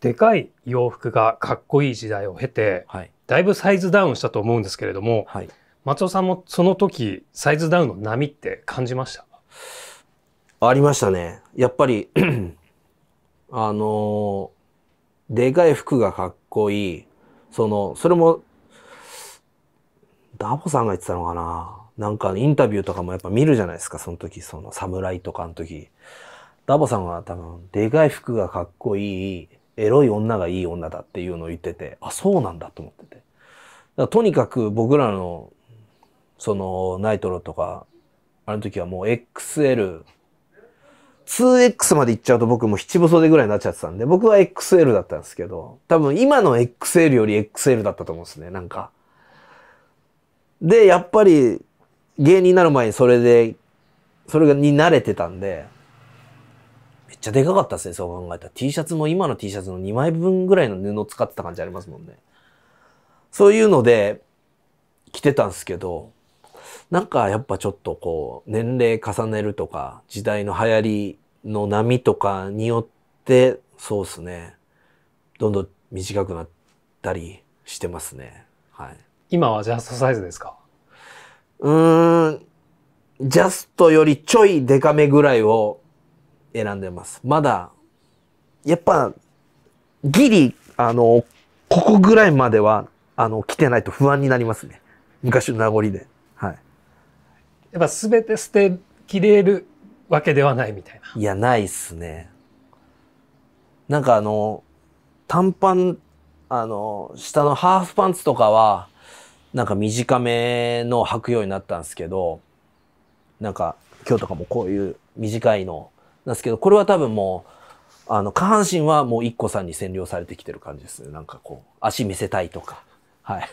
でかい洋服がかっこいい時代を経て、はい、だいぶサイズダウンしたと思うんですけれども、はい、松尾さんもその時サイズダウンの波って感じましたありましたね。やっぱり あのー、でかい服がかっこいい。その、それも、ダボさんが言ってたのかな。なんかインタビューとかもやっぱ見るじゃないですか、その時、その侍とかの時。ダボさんは多分、でかい服がかっこいい。エロい女がいい女だっていうのを言ってて、あ、そうなんだと思ってて。とにかく僕らの、その、ナイトロとか、あの時はもう XL、2X まで行っちゃうと僕も七分袖ぐらいになっちゃってたんで、僕は XL だったんですけど、多分今の XL より XL だったと思うんですね、なんか。で、やっぱり芸人になる前にそれで、それに慣れてたんで、めっちゃでかかったですね、そう考えたら。T シャツも今の T シャツの2枚分ぐらいの布使ってた感じありますもんね。そういうので、着てたんですけど、なんかやっぱちょっとこう、年齢重ねるとか、時代の流行りの波とかによって、そうですね、どんどん短くなったりしてますね。はい。今はジャストサイズですかうーん、ジャストよりちょいデカめぐらいを選んでます。まだ、やっぱ、ギリ、あの、ここぐらいまでは、あの、来てないと不安になりますね。昔の名残で。はい。やっぱ全て捨てきれるわけではないみたいな。いや、ないっすね。なんかあの、短パン、あの、下のハーフパンツとかは、なんか短めの履くようになったんですけど、なんか今日とかもこういう短いのですけど、これは多分もう、あの、下半身はもう IKKO さんに占領されてきてる感じですね。なんかこう、足見せたいとか。はい。